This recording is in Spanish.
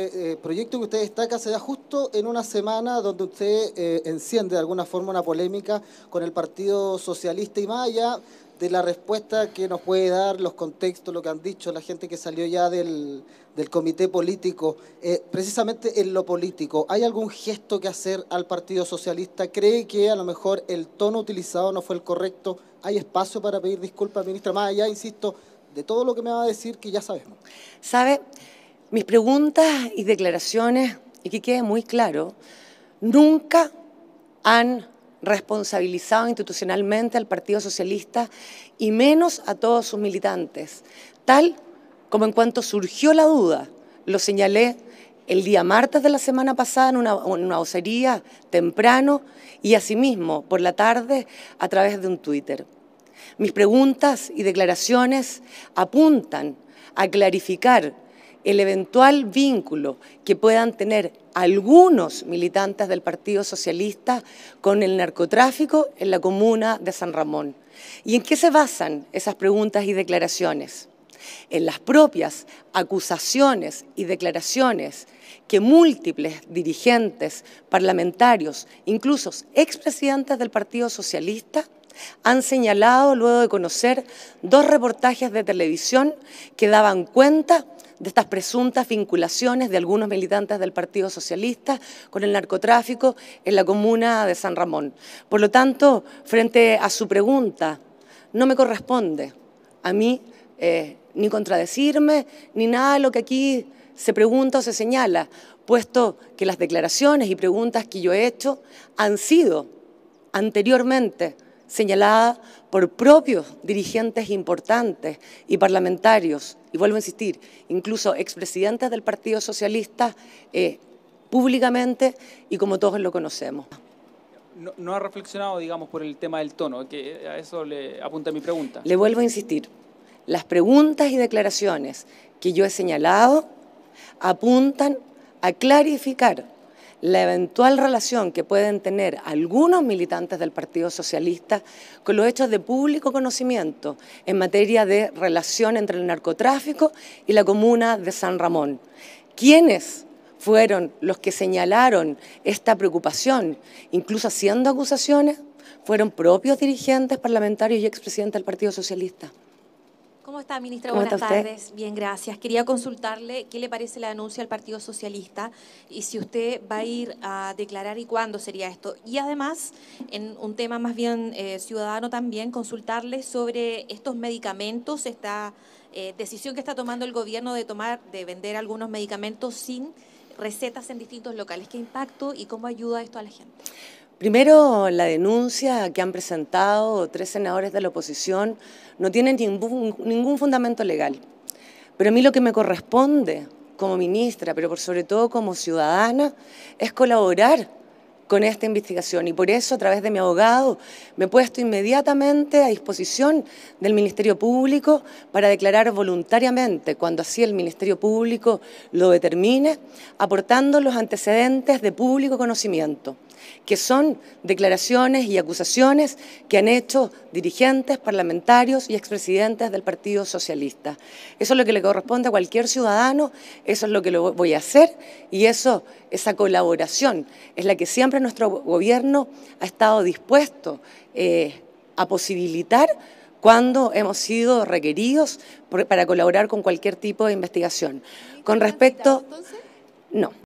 Eh, eh, proyecto que usted destaca se da justo en una semana donde usted eh, enciende de alguna forma una polémica con el Partido Socialista y más allá de la respuesta que nos puede dar, los contextos, lo que han dicho la gente que salió ya del, del comité político, precisamente en lo político, ¿hay algún gesto que hacer al Partido Socialista? ¿Cree que a lo mejor el tono utilizado no fue el correcto? ¿Hay espacio para pedir disculpas, ministra? Más allá, insisto, de todo lo que me va a decir que ya sabemos. ¿Sabe? Mis preguntas y declaraciones, y que quede muy claro, nunca han responsabilizado institucionalmente al Partido Socialista y menos a todos sus militantes, tal como en cuanto surgió la duda, lo señalé el día martes de la semana pasada en una, vocería temprano y asimismo por la tarde a través de un Twitter. Mis preguntas y declaraciones apuntan a clarificar el eventual vínculo que puedan tener algunos militantes del Partido Socialista con el narcotráfico en la comuna de San Ramón. ¿Y en qué se basan esas preguntas y declaraciones? En las propias acusaciones y declaraciones que múltiples dirigentes, parlamentarios, incluso expresidentes del Partido Socialista, han señalado luego de conocer dos reportajes de televisión que daban cuenta de estas presuntas vinculaciones de algunos militantes del Partido Socialista con el narcotráfico en la comuna de San Ramón. Por lo tanto, frente a su pregunta, no me corresponde a mí eh, ni contradecirme ni nada de lo que aquí se pregunta o se señala, puesto que las declaraciones y preguntas que yo he hecho han sido anteriormente señalada por propios dirigentes importantes y parlamentarios, y vuelvo a insistir, incluso expresidentes del Partido Socialista, eh, públicamente y como todos lo conocemos. No, no, ha reflexionado, digamos, por el tema del tono, que a eso le apunta mi pregunta. Le vuelvo a insistir, las preguntas y declaraciones que yo he señalado apuntan a clarificar la eventual relación que pueden tener algunos militantes del Partido Socialista con los hechos de público conocimiento en materia de relación entre el narcotráfico y la comuna de San Ramón. ¿Quiénes fueron los que señalaron esta preocupación, incluso haciendo acusaciones? Fueron propios dirigentes parlamentarios y expresidentes del Partido Socialista. ¿Cómo está, ministra? Buenas tardes. Bien, gracias. Quería consultarle qué le parece la denuncia al Partido Socialista y si usted va a ir a declarar y cuándo sería esto. Y además, en un tema más bien eh, ciudadano también, consultarle sobre estos medicamentos, esta eh, decisión que está tomando el gobierno de tomar, de vender algunos medicamentos sin recetas en distintos locales. ¿Qué impacto y cómo ayuda esto a la gente? Primero, la denuncia que han presentado tres senadores de la oposición no tiene ningún, fundamento legal. Pero a mí lo que me corresponde como ministra, pero por sobre todo como ciudadana, es colaborar con esta investigación y por eso a través de mi abogado me he puesto inmediatamente a disposición del Ministerio Público para declarar voluntariamente, cuando así el Ministerio Público lo determine, aportando los antecedentes de público conocimiento que son declaraciones y acusaciones que han hecho dirigentes, parlamentarios y expresidentes del Partido Socialista. Eso es lo que le corresponde a cualquier ciudadano, eso es lo que lo voy a hacer y eso, esa colaboración es la que siempre nuestro gobierno ha estado dispuesto eh, a posibilitar cuando hemos sido requeridos para colaborar con cualquier tipo de investigación. Con respecto... No.